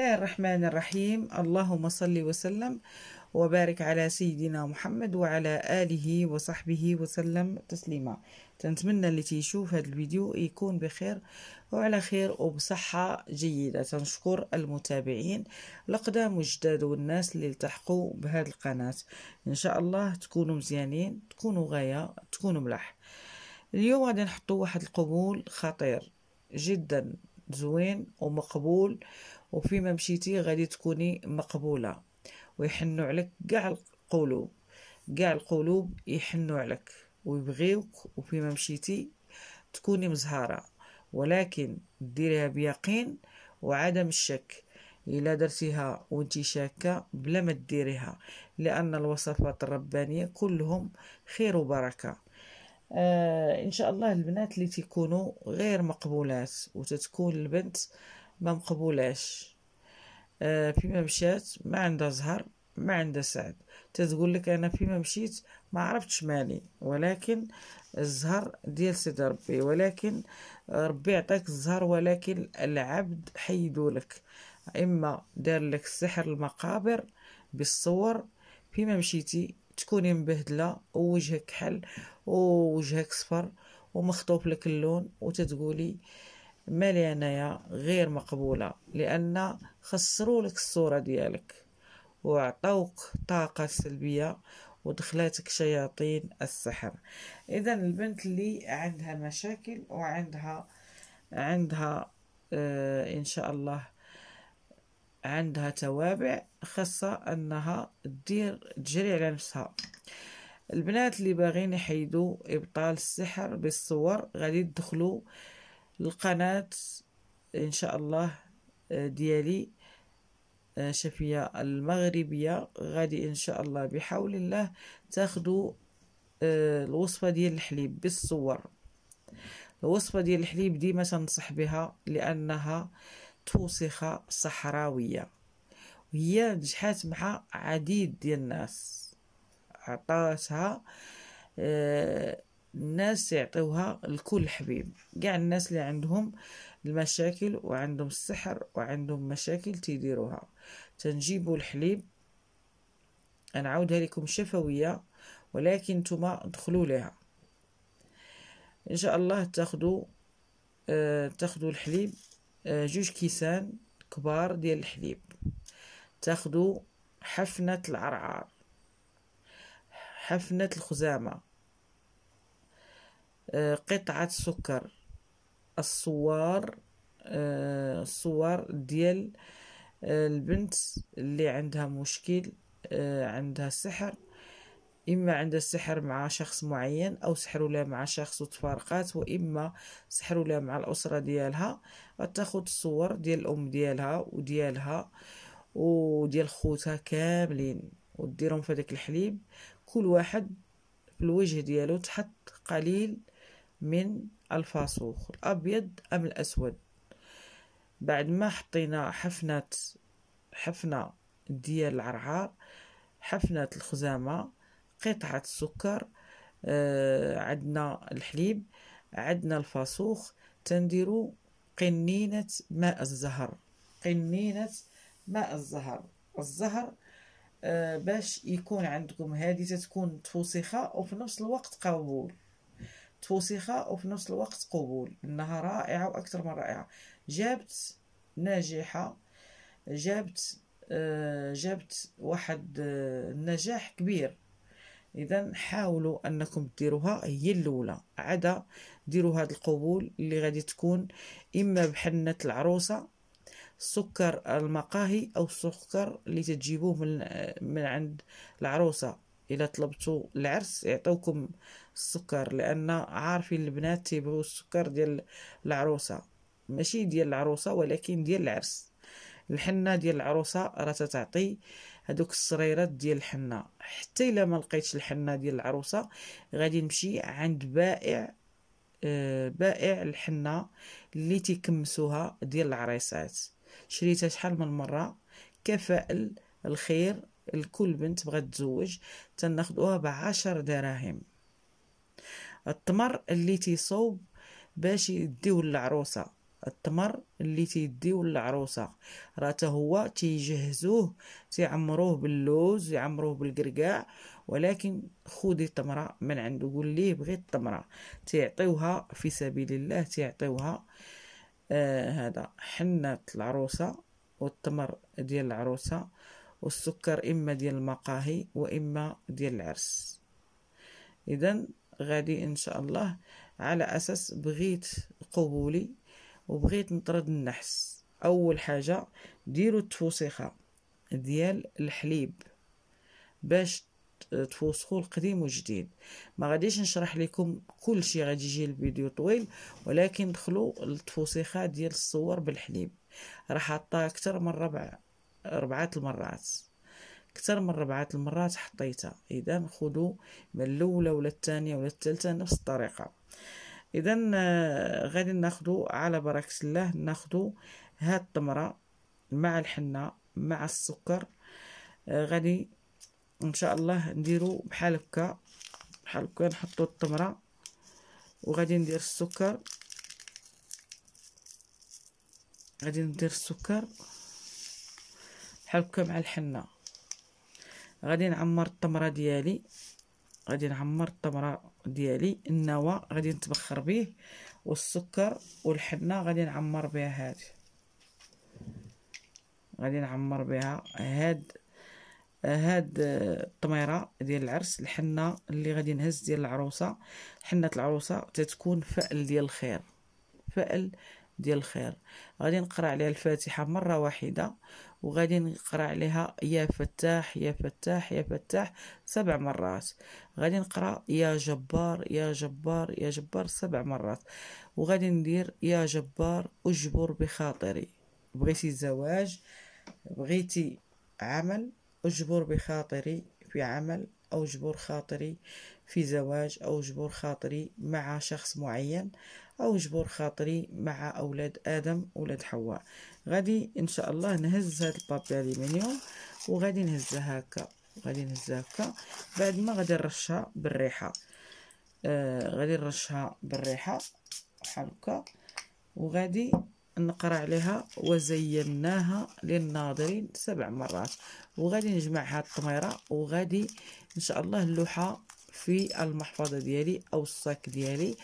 الله الرحمن الرحيم اللهم صل وسلم وبارك على سيدنا محمد وعلى آله وصحبه وسلم تسليما تنتمنى اللي تيشوف هذا الفيديو يكون بخير وعلى خير وبصحة جيدة تنشكر المتابعين الأقدام وجداد والناس اللي التحقوا بهذا القناة إن شاء الله تكونوا مزيانين تكونوا غاية تكونوا ملاح اليوم غادي نحطو واحد القبول خطير جدا زوين ومقبول وفي مشيتي غادي تكوني مقبولة ويحنوا عليك كاع القلوب كاع القلوب يحنوا عليك ويبغيوك وفي مشيتي تكوني مزهرة ولكن ديريها بيقين وعدم الشك إلا درتيها وانت شاكة بلا ما ديريها لأن الوصفات الربانية كلهم خير وبركة آه ان شاء الله البنات اللي تيكونوا غير مقبولات وتتكون البنت ما مقبولاش آه فيما مشات ما عندها زهر ما عندها سعد تتقول لك انا فيما مشيت ما عرفتش مالي ولكن الزهر ديال سيد ربي ولكن ربي عطاك الزهر ولكن العبد حيدو لك اما دار لك سحر المقابر بالصور فيما مشيتي تكوني مبهدله ووجهك حل ووجهك صفر ومخطوف لك اللون وتتقولي مالي انايا غير مقبوله لان خسروا لك الصوره ديالك وعطوك طاقه سلبيه ودخلاتك شياطين السحر اذا البنت اللي عندها مشاكل وعندها عندها آه ان شاء الله عندها توابع خاصة أنها تدير تجري على نفسها البنات اللي باغين يحيدوا إبطال السحر بالصور غادي يدخلوا القناة إن شاء الله آه، ديالي آه، شفية المغربية غادي إن شاء الله بحول الله تاخدوا آه، الوصفة ديال الحليب بالصور الوصفة ديال الحليب ديما تنصح بها لأنها آه توسخة صحراوية وهي نجحات مع عديد ديال الناس عطاتها آه، الناس يعطوها لكل حبيب كاع الناس اللي عندهم المشاكل وعندهم السحر وعندهم مشاكل تيديروها تنجيبوا الحليب نعاودها لكم شفويه ولكن نتوما ادخلوا لها ان شاء الله تاخذوا آه، تاخذوا الحليب آه، جوج كيسان كبار ديال الحليب تاخدو حفنة العرعار حفنة الخزامة آه، قطعة سكر الصوار آه، الصوار ديال البنت اللي عندها مشكل عندها سحر إما عند السحر مع شخص معين أو سحر لها مع شخص وتفارقات وإما سحر لها مع الأسرة ديالها غتاخد الصور ديال الأم ديالها وديالها وديال خوتها كاملين وديرهم في داك الحليب كل واحد في الوجه ديالو تحط قليل من الفاسوخ الأبيض أم الأسود بعد ما حطينا حفنة حفنة ديال العرعار حفنة الخزامة قطعة السكر آه، عندنا الحليب عندنا الفاسوخ تنديرو قنينة ماء الزهر قنينة ماء الزهر الزهر آه، باش يكون عندكم هذه تتكون تفوسخة وفي نفس الوقت قبول تفوسخة وفي نفس الوقت قبول إنها رائعة وأكثر من رائعة جابت ناجحة جابت آه، جابت واحد نجاح النجاح كبير اذا حاولوا انكم ديروها هي الاولى عدا ديروا هذا القبول اللي غادي تكون اما بحنه العروسه سكر المقاهي او السكر اللي تجيبوه من من عند العروسه الا طلبتوا العرس يعطوكم السكر لان عارفين البنات تيبغيو السكر ديال العروسه ماشي ديال العروسه ولكن ديال العرس الحنه ديال العروسه راه تتعطي هذوك السريرات ديال الحنه حتى الا ما لقيتش الحنه ديال العروسه غادي نمشي عند بائع آه، بائع الحنه اللي تيكمسوها ديال العريسات شريتها شحال من مره كفاء الخير لكل بنت بغات تزوج تناخدوها بعشر دراهم التمر اللي تيصوب باش يديو للعروسه التمر اللي تيديو للعروسه راه حتى هو تيجهزوه تيعمروه باللوز يعمروه بالقرقاع ولكن خودي التمره من عنده قول ليه بغيت التمره تيعطيوها في سبيل الله تيعطيوها آه هذا حنه العروسه والتمر ديال العروسه والسكر اما ديال المقاهي واما ديال العرس اذا غادي ان شاء الله على اساس بغيت قبولي وبغيت نطرد النحس اول حاجه ديروا التفوسخه ديال الحليب باش تفوسخوا القديم والجديد ما غاديش نشرح لكم كل شيء غادي يجي الفيديو طويل ولكن دخلوا التفوسخه ديال الصور بالحليب راه حاطه اكثر من ربع ربعات المرات اكثر من ربعات المرات حطيتها اذا خذوا من الاولى ولا الثانيه ولا الثالثه نفس الطريقه اذا آه، غادي ناخدو على بركه الله ناخدو هاد التمره مع الحنه مع السكر آه، غادي ان شاء الله نديرو بحال هكا بحال هكا نحطو التمره وغادي ندير السكر غادي ندير السكر بحال هكا مع الحنه غادي نعمر التمره ديالي غادي نعمر التمره ديالي النوى غادي نتبخر به والسكر والحنه غادي نعمر بها هذه غادي نعمر بها هاد هاد الطميره ديال العرس الحنه اللي غادي نهز ديال العروسه حنه العروسه تتكون فأل ديال الخير فأل ديال الخير غادي نقرا عليها الفاتحه مره واحده وغادي نقرا عليها يا فتاح يا فتاح يا فتاح سبع مرات غادي نقرا يا جبار يا جبار يا جبار سبع مرات وغادي ندير يا جبار اجبر بخاطري بغيتي زواج بغيتي عمل اجبر بخاطري في عمل او اجبر خاطري في زواج او اجبر خاطري مع شخص معين أو جبور خاطري مع أولاد آدم أولاد حواء غادي إن شاء الله نهز هاد البابي ألمنيوم وغادي نهزها هكا غادي نهزها هكا بعد ما غادي نرشها بالريحة آه غادي نرشها بالريحة بحال هكا وغادي نقرا عليها وزيناها للناظرين سبع مرات وغادي هاد الطميره وغادي ان شاء الله اللوحه في المحفظه ديالي او الصاك ديالي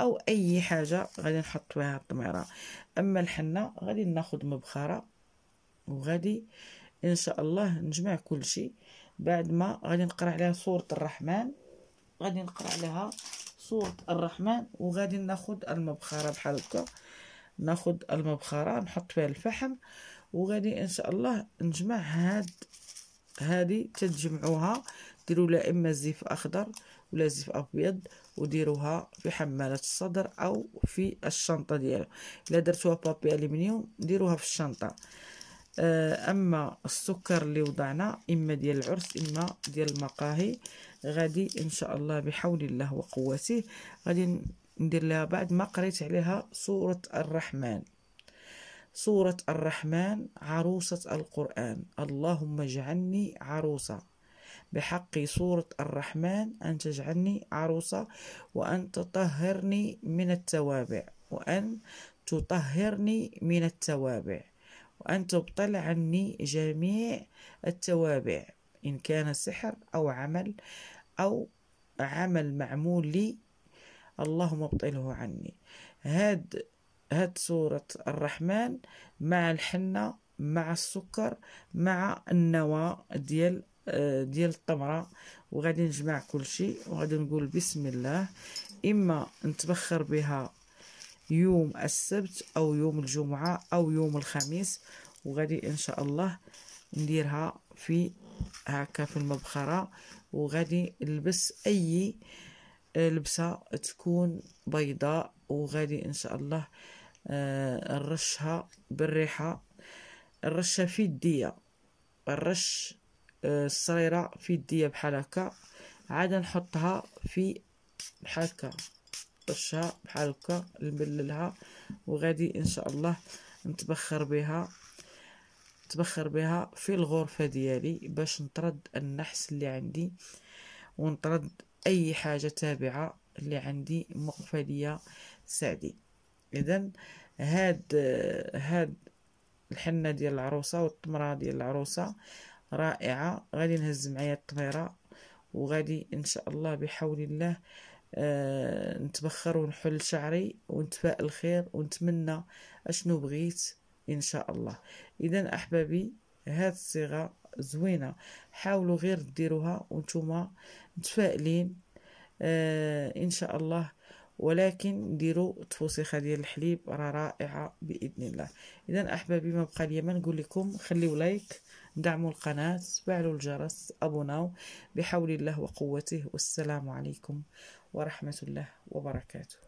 او اي حاجه غادي نحط فيها الطميره اما الحنه غادي ناخذ مبخره وغادي ان شاء الله نجمع كل شيء بعد ما غادي نقرا عليها سوره الرحمن غادي نقرا عليها سوره الرحمن وغادي ناخذ المبخره بحال هكا ناخذ المبخره نحط فيها الفحم وغادي ان شاء الله نجمع هاد هادي تتجمعوها ديروا لها اما زيف اخضر ولازف ابيض وديروها في حمالة الصدر او في الشنطة ديالو الا درتوها بابي الومنيوم ديروها في الشنطة آه، اما السكر اللي وضعنا اما ديال العرس اما ديال المقاهي غادي ان شاء الله بحول الله وقوته غادي ندير لها بعد ما قريت عليها سورة الرحمن سورة الرحمن عروسة القرآن اللهم اجعلني عروسة بحق صورة الرحمن أن تجعلني عروسة وأن تطهرني من التوابع وأن تطهرني من التوابع وأن تبطل عني جميع التوابع إن كان سحر أو عمل أو عمل معمول لي اللهم ابطله عني هاد هاد سورة الرحمن مع الحنة مع السكر مع النوى ديال آه، ديال التمره وغادي نجمع كلشي وغادي نقول بسم الله اما نتبخر بها يوم السبت او يوم الجمعه او يوم الخميس وغادي ان شاء الله نديرها في هكا في المبخره وغادي نلبس اي آه، لبسه تكون بيضاء وغادي ان شاء الله آه، نرشها بالريحه الرشه في الديه الرش آه، الصريره في يديا بحال هكا عاد نحطها في بحال هكا طشها بحال هكا نبللها وغادي ان شاء الله نتبخر بها نتبخر بها في الغرفه ديالي باش نطرد النحس اللي عندي ونطرد اي حاجه تابعه اللي عندي مقفليه سعدي اذا هاد هاد الحنه ديال العروسه والتمره ديال العروسه رائعة غادي نهز معايا الطبيرة وغادي ان شاء الله بحول الله آه نتبخر ونحل شعري ونتفائل خير ونتمنى اشنو بغيت ان شاء الله اذا احبابي هاد الصيغه زوينه حاولوا غير ديروها وانتم متفائلين آه ان شاء الله ولكن ديروا التفوسيخه ديال الحليب راه رائعه باذن الله اذا احبابي ما بقى لي ما نقول لكم خليو لايك دعموا القناه فعلوا الجرس ابوناو بحول الله وقوته والسلام عليكم ورحمه الله وبركاته